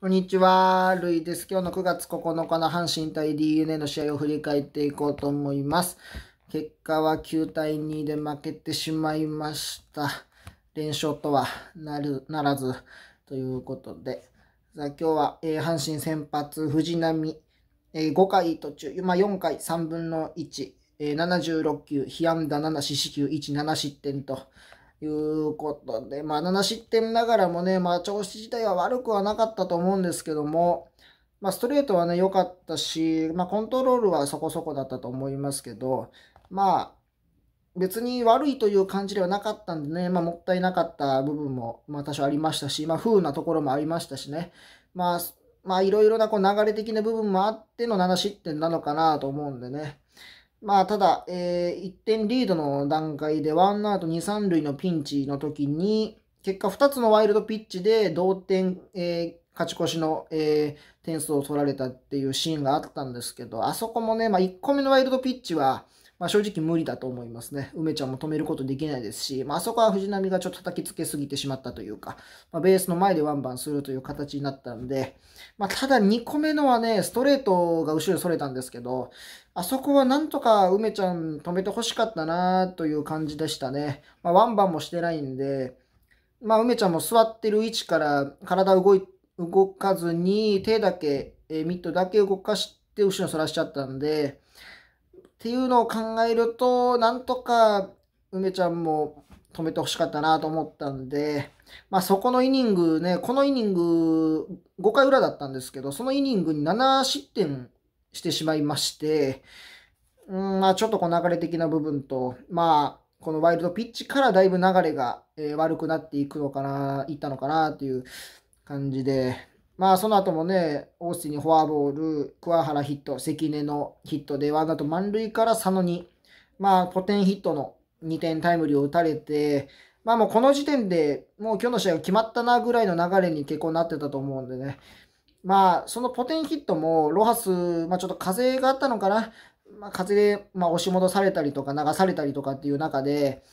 こんにちは、ルイです。今日の9月9日の阪神対 DNA の試合を振り返っていこうと思います。結果は9対2で負けてしまいました。連勝とはなるならずということで。さあ今日は、えー、阪神先発藤波、えー、5回途中、まあ、4回3分の1、えー、76球、被安打7、四死球1、7失点と、いうことで、まあ7失点ながらもね、まあ調子自体は悪くはなかったと思うんですけども、まあストレートはね、良かったし、まあコントロールはそこそこだったと思いますけど、まあ別に悪いという感じではなかったんでね、まあもったいなかった部分も、まあ多少ありましたし、まあ不運なところもありましたしね、まあ、まあいろいろなこう流れ的な部分もあっての7失点なのかなと思うんでね、まあ、ただ、えー、1点リードの段階でワンアウト2、3塁のピンチの時に、結果2つのワイルドピッチで同点、えー、勝ち越しの、えー、点数を取られたっていうシーンがあったんですけど、あそこもね、まあ、1個目のワイルドピッチは、まあ、正直無理だと思いますね。梅ちゃんも止めることできないですし、まあ、そこは藤波がちょっと叩きつけすぎてしまったというか、まあ、ベースの前でワンバンするという形になったんで、まあ、ただ2個目のはね、ストレートが後ろにそれたんですけど、あそこはなんとか梅ちゃん止めてほしかったなという感じでしたね。まあ、ワンバンもしてないんで、まあ、梅ちゃんも座ってる位置から体動い動かずに手だけ、えミットだけ動かして後ろに反らしちゃったんで、っていうのを考えると、なんとか梅ちゃんも止めてほしかったなと思ったんで、まあ、そこのイニングね、このイニング5回裏だったんですけど、そのイニングに7失点してしまいまして、うんまあ、ちょっとこう流れ的な部分と、まあ、このワイルドピッチからだいぶ流れが、え悪くなっていくのかな、いったのかなという感じで、まあ、その後もね、オースティにフォアボール、桑原ヒット、関根のヒットで、ワンアウト満塁から佐野に、まあ、ポテンヒットの2点タイムリーを打たれて、まあもうこの時点でもう今日の試合が決まったなぐらいの流れに結構なってたと思うんでね。まあ、そのポテンヒットも、ロハス、まあちょっと風があったのかな。まあ風で、まあ押し戻されたりとか流されたりとかっていう中で、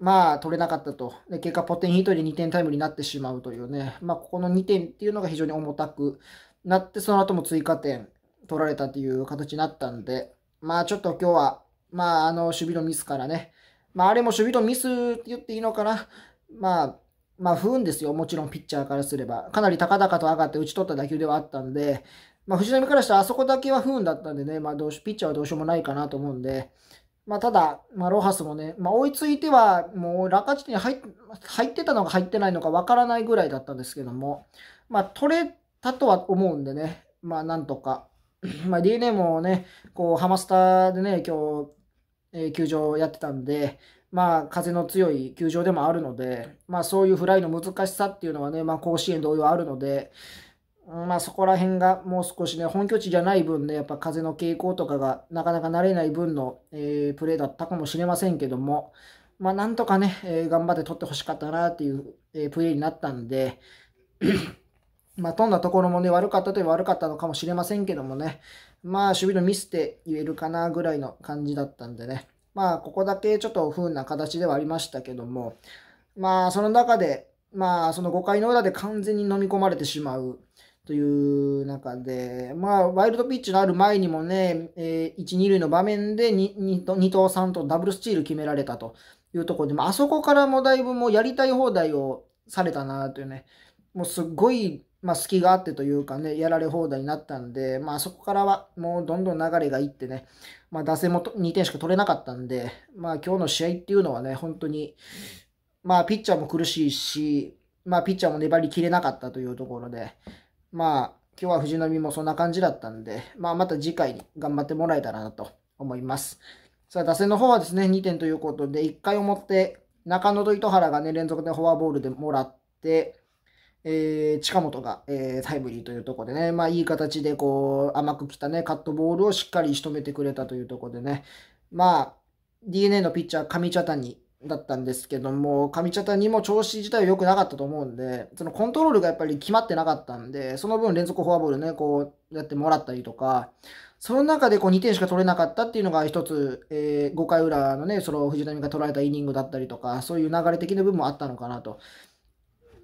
まあ、取れなかったと。で、結果、ポテンヒートで2点タイムになってしまうというね。まあ、ここの2点っていうのが非常に重たくなって、その後も追加点取られたという形になったんで、まあ、ちょっと今日は、まあ、あの、守備のミスからね。まあ、あれも守備のミスって言っていいのかな。まあ、まあ、不運ですよ。もちろん、ピッチャーからすれば。かなり高々と上がって打ち取った打球ではあったんで、まあ、藤波からしたらあそこだけは不運だったんでね、まあ、どうしピッチャーはどうしようもないかなと思うんで、まあ、ただ、まあ、ロハスもね、まあ、追いついては、もう落下地点に入ってたのか入ってないのかわからないぐらいだったんですけども、まあ、取れたとは思うんでね、まあ、なんとか、まあ、DNA もね、こう、ハマスタでね、今日、えー、球場やってたんで、まあ、風の強い球場でもあるので、まあ、そういうフライの難しさっていうのはね、まあ、甲子園同様あるので、まあそこら辺がもう少しね、本拠地じゃない分ね、やっぱ風の傾向とかがなかなか慣れない分の、えー、プレーだったかもしれませんけども、まあなんとかね、えー、頑張って取ってほしかったなっていう、えー、プレーになったんで、まあ飛んだところもね、悪かったといえば悪かったのかもしれませんけどもね、まあ守備のミスって言えるかなぐらいの感じだったんでね、まあここだけちょっと不運な形ではありましたけども、まあその中で、まあその5回の裏で完全に飲み込まれてしまう。という中で、まあ、ワイルドピッチのある前にもね、えー、1、2塁の場面で 2, 2, と2投3とダブルスチール決められたというところで、まあ、あそこからもだいぶもうやりたい放題をされたなというね、もうすっごい、まあ、隙があってというかね、やられ放題になったんで、まあ、そこからはもうどんどん流れがいってね、まあ、打線も2点しか取れなかったんで、まあ、今日の試合っていうのはね、本当に、まあ、ピッチャーも苦しいし、まあ、ピッチャーも粘りきれなかったというところで、まあ、今日は藤波もそんな感じだったんで、まあ、また次回に頑張ってもらえたらなと思います。さあ、打線の方はですね、2点ということで、1回表、中野と糸原がね、連続でフォアボールでもらって、えー、近本が、えー、タイムリーというところでね、まあ、いい形でこう甘くきた、ね、カットボールをしっかり仕留めてくれたというところでね、まあ、d n a のピッチャー、上茶谷だったんですけども、上茶谷も調子自体は良くなかったと思うんで、そのコントロールがやっぱり決まってなかったんで、その分連続フォアボールね、こうやってもらったりとか、その中でこう2点しか取れなかったっていうのが一つ、えー、5回裏のね、その藤波が取られたイニングだったりとか、そういう流れ的な部分もあったのかなと。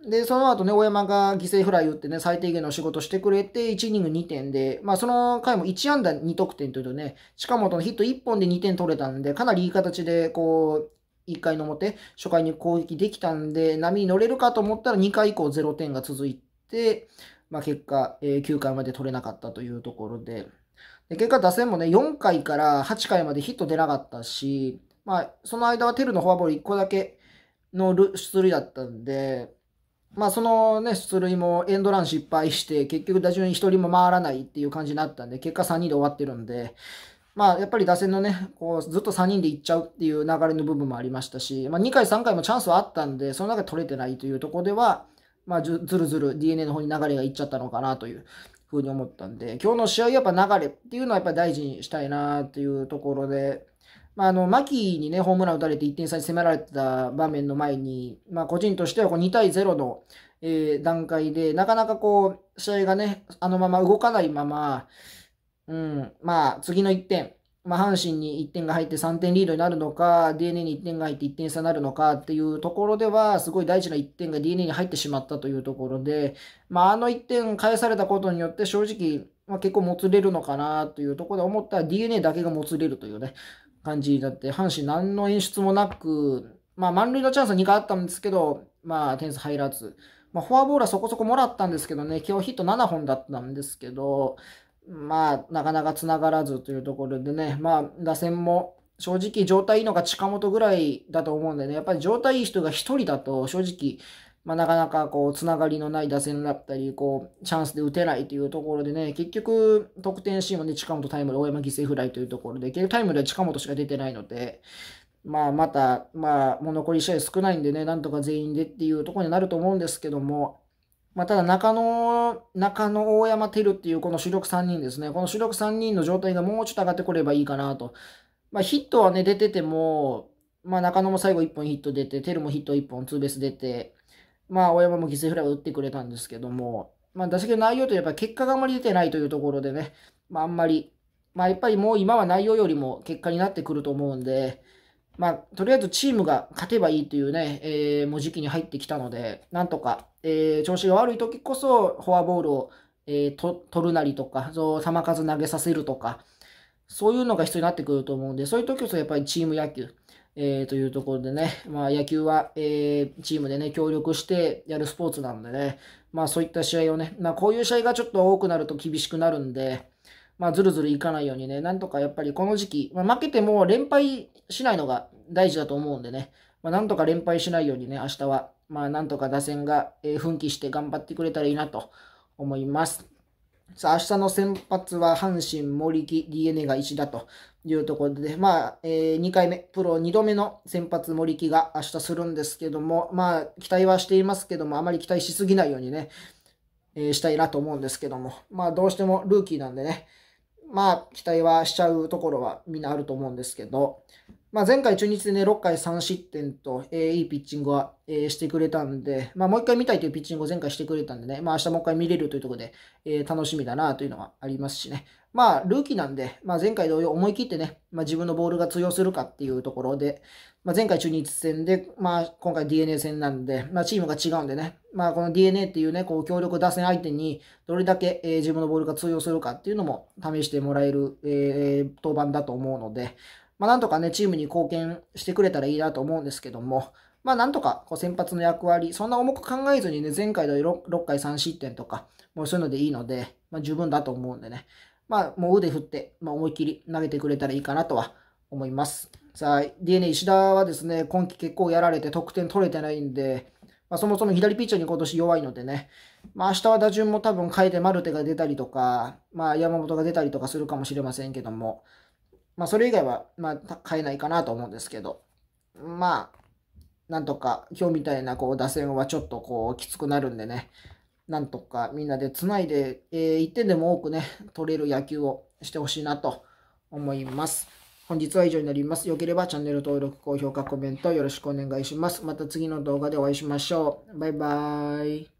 で、その後ね、大山が犠牲フライ打ってね、最低限の仕事してくれて、1イニング2点で、まあその回も1安打2得点というとね、近本のヒット1本で2点取れたんで、かなりいい形で、こう、1回の表、初回に攻撃できたんで、波に乗れるかと思ったら2回以降0点が続いて、まあ、結果、えー、9回まで取れなかったというところで、で結果打線もね、4回から8回までヒット出なかったし、まあ、その間はテルのフォアボール1個だけの出塁だったんで、まあ、そのね、出塁もエンドラン失敗して、結局打順1人も回らないっていう感じになったんで、結果3人で終わってるんで、まあ、やっぱり打線のね、こうずっと3人でいっちゃうっていう流れの部分もありましたし、まあ、2回、3回もチャンスはあったんで、その中で取れてないというところでは、まあ、ずるずる d n a の方に流れがいっちゃったのかなというふうに思ったんで、今日の試合、やっぱ流れっていうのはやっぱり大事にしたいなっていうところで、まあ、あの、牧にね、ホームラン打たれて1点差に攻められてた場面の前に、まあ、個人としてはこう2対0の、えー、段階で、なかなかこう、試合がね、あのまま動かないまま、うん、まあ、次の1点、まあ、阪神に1点が入って3点リードになるのか、DNA に1点が入って1点差になるのかっていうところでは、すごい大事な1点が DNA に入ってしまったというところで、まあ、あの1点返されたことによって、正直、まあ、結構もつれるのかなというところで思ったら DNA だけがもつれるというね、感じだって、阪神何の演出もなく、まあ、満塁のチャンスは2回あったんですけど、まあ、点数入らず、まあ、フォアボールはそこそこもらったんですけどね、今日ヒット7本だったんですけど、まあ、なかなかつながらずというところでね、まあ、打線も正直状態いいのが近本ぐらいだと思うんでね、やっぱり状態いい人が1人だと正直、まあ、なかなかこう、つながりのない打線だったり、こう、チャンスで打てないというところでね、結局、得点シーンはね、近本タイムで大山犠牲フライというところで、結局タイムでは近本しか出てないので、まあ、また、まあ、もう残り試合少ないんでね、なんとか全員でっていうところになると思うんですけども、まあ、ただ中野、中野、大山、テっていうこの主力3人ですね。この主力3人の状態がもうちょっと上がってこればいいかなと。まあ、ヒットはね、出てても、まあ、中野も最後1本ヒット出て、テルもヒット1本、ツーベース出て、まあ、大山も犠牲フライを打ってくれたんですけども、まあ、打席の内容とやっぱり結果があんまり出てないというところでね、まあ、あんまり、まあ、やっぱりもう今は内容よりも結果になってくると思うんで、まあ、とりあえずチームが勝てばいいというね、えー、もう時期に入ってきたので、なんとか、えー、調子が悪い時こそ、フォアボールを、えー、と取るなりとか、そう、球数投げさせるとか、そういうのが必要になってくると思うんで、そういう時こそやっぱりチーム野球、えー、というところでね、まあ、野球は、えー、チームでね、協力してやるスポーツなんでね、まあ、そういった試合をね、まあ、こういう試合がちょっと多くなると厳しくなるんで、まあ、ずるずるいかないようにね、なんとかやっぱりこの時期、まあ、負けても連敗しないのが大事だと思うんでね、まあ、なんとか連敗しないようにね、明日は、まあ、なんとか打線が、え奮起して頑張ってくれたらいいなと思います。さあ、明日の先発は阪神、森木、DNA が1だというところで、まあ、えー、2回目、プロ2度目の先発、森木が明日するんですけども、まあ、期待はしていますけども、あまり期待しすぎないようにね、したいなと思うんですけども、まあ、どうしてもルーキーなんでね、まあ、期待はしちゃうところはみんなあると思うんですけど、まあ、前回中日でね、6回3失点と、えー、いいピッチングは、えー、してくれたんで、まあ、もう一回見たいというピッチングを前回してくれたんでね、まあ、明日もう一回見れるというところで、えー、楽しみだなというのはありますしね。まあ、ルーキーなんで、まあ、前回同様思い切ってね、まあ、自分のボールが通用するかっていうところで、まあ、前回中日戦で、まあ、今回 DNA 戦なんで、まあ、チームが違うんでね、まあ、この DNA っていうね、こう、強力打線相手に、どれだけ、えー、自分のボールが通用するかっていうのも試してもらえる、えー、登板だと思うので、まあ、なんとかね、チームに貢献してくれたらいいなと思うんですけども、まあ、なんとかこう先発の役割、そんな重く考えずにね、前回の 6, 6回3失点とか、もうそういうのでいいので、まあ、十分だと思うんでね、まあ、もう腕振って、まあ、思いっきり投げてくれたらいいかなとは思います。さあ、DNA 石田はですね、今季結構やられて得点取れてないんで、まあ、そもそも左ピッチャーに今年弱いのでね、まあ、明日は打順も多分変えてマルテが出たりとか、まあ、山本が出たりとかするかもしれませんけども、まあ、それ以外は、まあ、買えないかなと思うんですけど、まあ、なんとか、今日みたいな、こう、打線はちょっと、こう、きつくなるんでね、なんとかみんなでつないで、えー、1点でも多くね、取れる野球をしてほしいなと思います。本日は以上になります。よければチャンネル登録、高評価、コメントよろしくお願いします。また次の動画でお会いしましょう。バイバーイ。